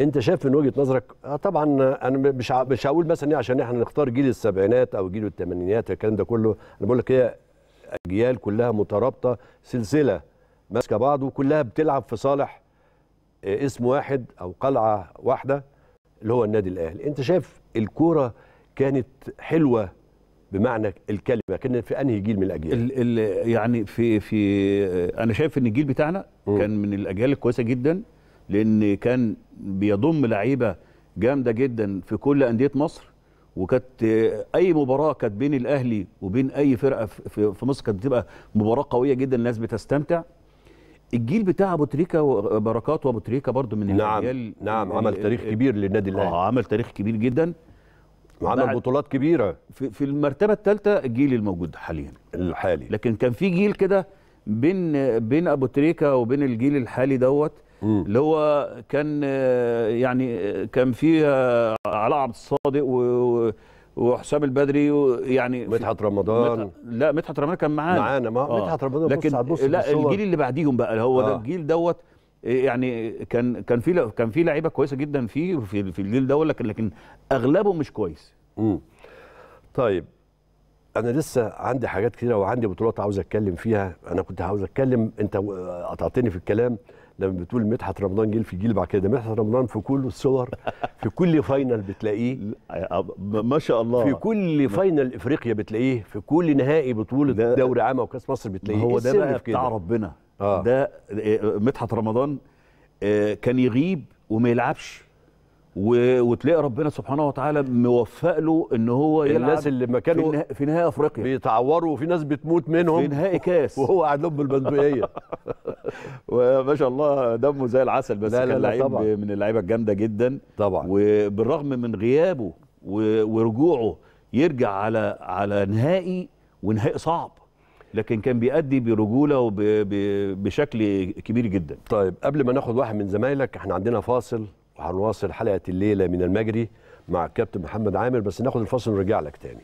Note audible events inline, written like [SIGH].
انت شايف من وجهه نظرك آه طبعا انا مش مش هقول مثلا ايه عشان احنا نختار جيل السبعينات او جيل الثمانينات الكلام ده كله انا بقول لك هي اجيال كلها مترابطه سلسله ماسكه بعض وكلها بتلعب في صالح آه، اسم واحد او قلعه واحده اللي هو النادي الاهلي انت شايف الكوره كانت حلوه بمعنى الكلمه كنا في انهي جيل من الاجيال ال ال يعني في في آه، انا شايف ان الجيل بتاعنا م. كان من الاجيال الكويسه جدا لان كان بيضم لعيبه جامده جدا في كل انديه مصر وكانت اي مباراه كانت بين الاهلي وبين اي فرقه في مصر كانت بتبقى مباراه قويه جدا الناس بتستمتع الجيل بتاع ابو تريكه وبركات وابو تريكه برضو من نعم الاجيال نعم عمل تاريخ كبير للنادي آه، الاهلي اه عمل تاريخ كبير جدا وعمل بطولات كبيره في, في المرتبه الثالثه الجيل الموجود حاليا الحالي لكن كان في جيل كده بين بين ابو تريكه وبين الجيل الحالي دوت اللي هو كان يعني كان فيها علاء عبد الصادق و وحسام البدري يعني مدحت رمضان لا مدحت رمضان كان معانا معانا ما آه. مدحت رمضان لكن بص بص لا الجيل اللي بعديهم بقى هو آه. ده الجيل دوت يعني كان كان في كان في لعيبه كويسه جدا فيه في في الجيل دوت لكن لكن اغلبه مش كويس امم طيب انا لسه عندي حاجات كثيره وعندي بطولات عاوز اتكلم فيها انا كنت عاوز اتكلم انت قطعتني في الكلام لما بتقول مدحت رمضان جيل في جيل بعد كده مدحت رمضان في كل الصور في كل فاينل بتلاقيه [LAUGHS] ما شاء الله في كل فاينل افريقيا بتلاقيه في كل نهائي بطوله دوري عام وكاس مصر بتلاقيه هو إيه ده بقى بتاع ربنا آه. ده إيه، مدحت رمضان آه، كان يغيب وما يلعبش وتلاقي ربنا سبحانه وتعالى موفق له ان هو يلعب الناس اللي ما كانوا في, في نهائي افريقيا بيتعوروا وفي ناس بتموت منهم في نهائي كاس [LAUGHS] وهو قاعد لهم بالبندقيه [LAUGHS] وما شاء الله دمه زي العسل بس لا كان لعيب من اللعيبه الجامده جدا طبعا وبالرغم من غيابه ورجوعه يرجع على على نهائي ونهائي صعب لكن كان بيأدي برجوله وبشكل كبير جدا طيب قبل ما ناخد واحد من زمايلك احنا عندنا فاصل وهنواصل حلقه الليله من المجري مع الكابتن محمد عامر بس ناخد الفاصل ونرجع لك تاني